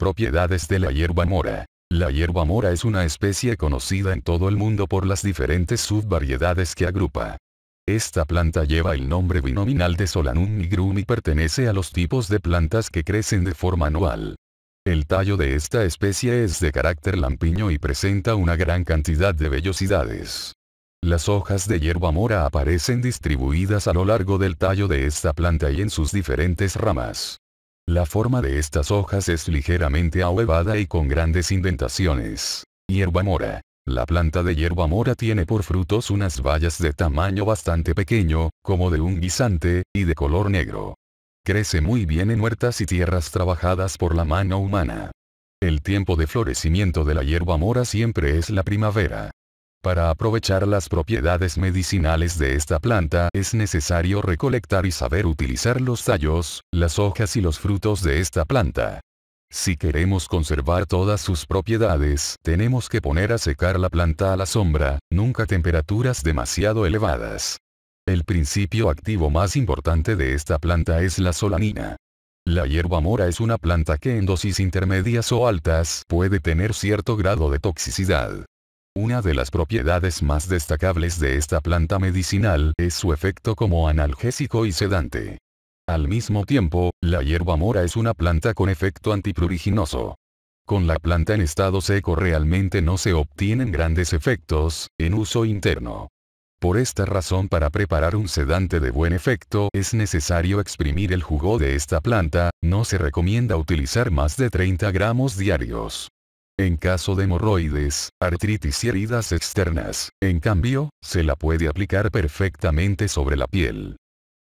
Propiedades de la hierba mora. La hierba mora es una especie conocida en todo el mundo por las diferentes subvariedades que agrupa. Esta planta lleva el nombre binominal de Solanum nigrum y pertenece a los tipos de plantas que crecen de forma anual. El tallo de esta especie es de carácter lampiño y presenta una gran cantidad de vellosidades. Las hojas de hierba mora aparecen distribuidas a lo largo del tallo de esta planta y en sus diferentes ramas. La forma de estas hojas es ligeramente ahuevada y con grandes indentaciones. Hierba mora. La planta de hierba mora tiene por frutos unas bayas de tamaño bastante pequeño, como de un guisante, y de color negro. Crece muy bien en huertas y tierras trabajadas por la mano humana. El tiempo de florecimiento de la hierba mora siempre es la primavera. Para aprovechar las propiedades medicinales de esta planta es necesario recolectar y saber utilizar los tallos, las hojas y los frutos de esta planta. Si queremos conservar todas sus propiedades, tenemos que poner a secar la planta a la sombra, nunca temperaturas demasiado elevadas. El principio activo más importante de esta planta es la solanina. La hierba mora es una planta que en dosis intermedias o altas puede tener cierto grado de toxicidad. Una de las propiedades más destacables de esta planta medicinal es su efecto como analgésico y sedante. Al mismo tiempo, la hierba mora es una planta con efecto antipluriginoso. Con la planta en estado seco realmente no se obtienen grandes efectos, en uso interno. Por esta razón para preparar un sedante de buen efecto es necesario exprimir el jugo de esta planta, no se recomienda utilizar más de 30 gramos diarios. En caso de hemorroides, artritis y heridas externas, en cambio, se la puede aplicar perfectamente sobre la piel.